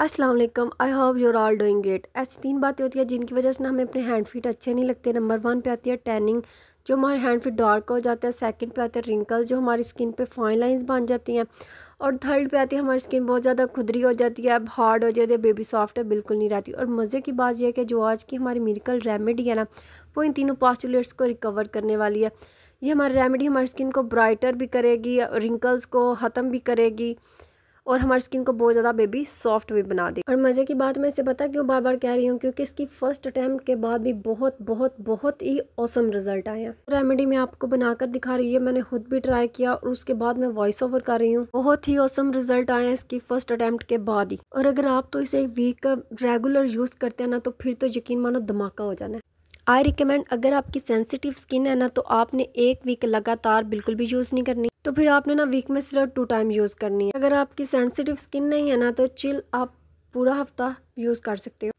Aslam I hope you're all doing great ऐसी तीन बातें होती हैं जिनकी वजह से ना हमें अपने हैंड फीट अच्छे नहीं लगते नंबर वन पे आती है टैनिंग जो हमारे हैंड फीट डार्क हो जाता है सेकंड पे आते हैं रिंकल जो हमारी स्किन पे फाइन लाइंस बन जाती हैं और थर्ड पे आती है हमारी स्किन बहुत ज़्यादा खुदरी हो जाती है अब हार्ड हो जाती है बेबी सॉफ्ट है बिल्कुल नहीं रहती और मज़े की बात यह है कि जो आज की हमारी मेरिकल रेमेडी है ना वो इन तीनों पॉस्टुलेट्स को रिकवर करने वाली है ये हमारी रेमेडी हमारी स्किन को ब्राइटर भी करेगी रिंकल्स को ख़त्म भी करेगी और हमारी स्किन को बहुत ज़्यादा बेबी सॉफ्ट भी बना दी और मज़े की बात मैं इसे पता क्यों बार बार कह रही हूँ क्योंकि इसकी फर्स्ट अटैम्प्ट के बाद भी बहुत बहुत बहुत ही औसम रिजल्ट आया रेमेडी मैं आपको बनाकर दिखा रही है मैंने खुद भी ट्राई किया और उसके बाद मैं वॉइस ओवर कर रही हूँ बहुत ही औसम रिजल्ट आया इसकी फर्स्ट अटैम्प्ट के बाद ही और अगर आप तो इसे एक वीक का रेगुलर यूज़ करते हैं ना तो फिर तो यकीन मानो धमाका हो जाना है आई रिकमेंड अगर आपकी सेंसिटिव स्किन है ना तो आपने एक वीक लगातार बिल्कुल भी यूज़ नहीं करनी तो फिर आपने ना वीक में सिर्फ टू टाइम यूज़ करनी है अगर आपकी सेंसिटिव स्किन नहीं है ना तो चिल आप पूरा हफ्ता यूज़ कर सकते हो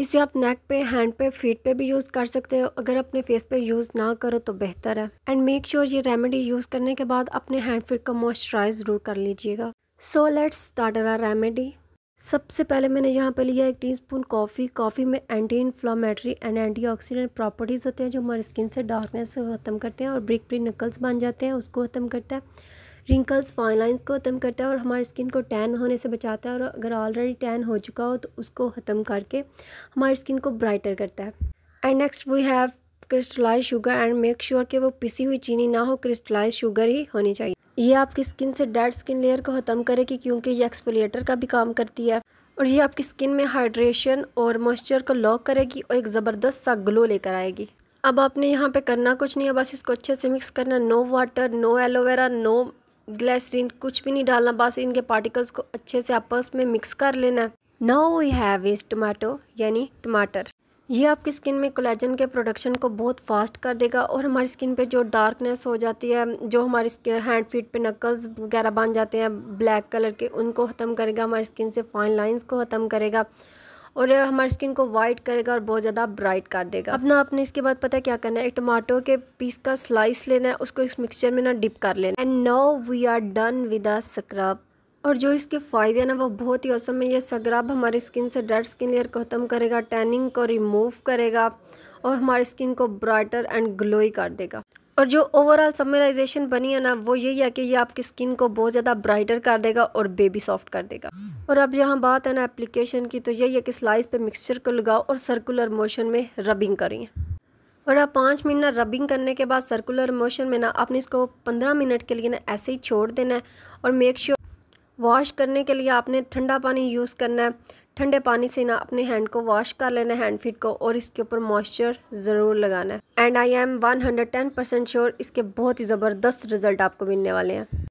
इसे आप नेक पे हैंड पे फीट पे भी यूज़ कर सकते हो अगर अपने फेस पे यूज़ ना करो तो बेहतर है एंड मेक श्योर ये रेमेडी यूज़ करने के बाद अपने हैंड फीट का मॉइस्चराइज ज़रूर कर लीजिएगा so let's start our remedy सबसे पहले मैंने यहाँ पे लिया एक टीस्पून कॉफ़ी कॉफ़ी में anti inflammatory and anti properties होते हैं जो हमारे स्किन से डार्कनेस को ख़त्म करते हैं और ब्रिक प्री नकल्स बन जाते हैं उसको ख़त्म करता है रिंकल्स फाइन लाइन्स को ख़त्म करता है और हमारी स्किन को टैन होने से बचाता है और अगर ऑलरेडी टैन हो चुका हो तो उसको ख़त्म करके हमारी स्किन को ब्राइटर करता है and next we have crystallise sugar and make sure कि वो पिसी हुई चीनी ना हो क्रिस्टलाइज शुगर ही होनी चाहिए ये आपकी स्किन से डेड स्किन लेयर को ख़त्म करेगी क्योंकि ये एक्सफोलिएटर का भी काम करती है और ये आपकी स्किन में हाइड्रेशन और मॉइस्चर को लॉक करेगी और एक ज़बरदस्त सा ग्लो लेकर आएगी अब आपने यहाँ पे करना कुछ नहीं है बस इसको अच्छे से मिक्स करना no water no aloe vera no glycerine कुछ भी नहीं डालना बस इनके पार्टिकल्स को अच्छे से आपस में मिक्स कर लेना no we have is tomato यानी टमाटर ये आपकी स्किन में कोलेजन के प्रोडक्शन को बहुत फास्ट कर देगा और हमारी स्किन पे जो डार्कनेस हो जाती है जो हमारी हैंड फीट पे नकल्स वगैरह बन जाते हैं ब्लैक कलर के उनको ख़त्म करेगा हमारी स्किन से फाइन लाइंस को ख़त्म करेगा और हमारी स्किन को वाइट करेगा और बहुत ज़्यादा ब्राइट कर देगा अपना आपने इसके बाद पता क्या करना है एक टमाटो के पीस का स्लाइस लेना है उसको इस मिक्सचर में ना डिप कर लेना and now we are done with a scrub और जो इसके फ़ायदे हैं ना वो बहुत ही औसम है ये सगराब हमारी स्किन से डेड स्किन लेयर को ख़त्म करेगा टैनिंग को रिमूव करेगा और हमारी स्किन को ब्राइटर एंड ग्लोई कर देगा और जो ओवरऑल समराइजेशन बनी है ना वो यही है कि ये आपकी स्किन को बहुत ज़्यादा ब्राइटर कर देगा और बेबी सॉफ्ट कर देगा और अब यहाँ बात है ना एप्लीकेशन की तो यही है कि स्लाइस पे मिक्सचर को लगाओ और सर्कुलर मोशन में रबिंग करें और आप पाँच मिनट ना रबिंग करने के बाद सर्कुलर मोशन में ना आपने इसको पंद्रह मिनट के लिए ना ऐसे ही छोड़ देना है और मेक श्योर वॉश करने के लिए आपने ठंडा पानी यूज़ करना है ठंडे पानी से ना अपने हैंड को वॉश कर लेना हैंड फीट को और इसके ऊपर मॉइस्चर ज़रूर लगाना है and I am 110 percent sure इसके बहुत ही ज़बरदस्त रिज़ल्ट आपको मिलने वाले हैं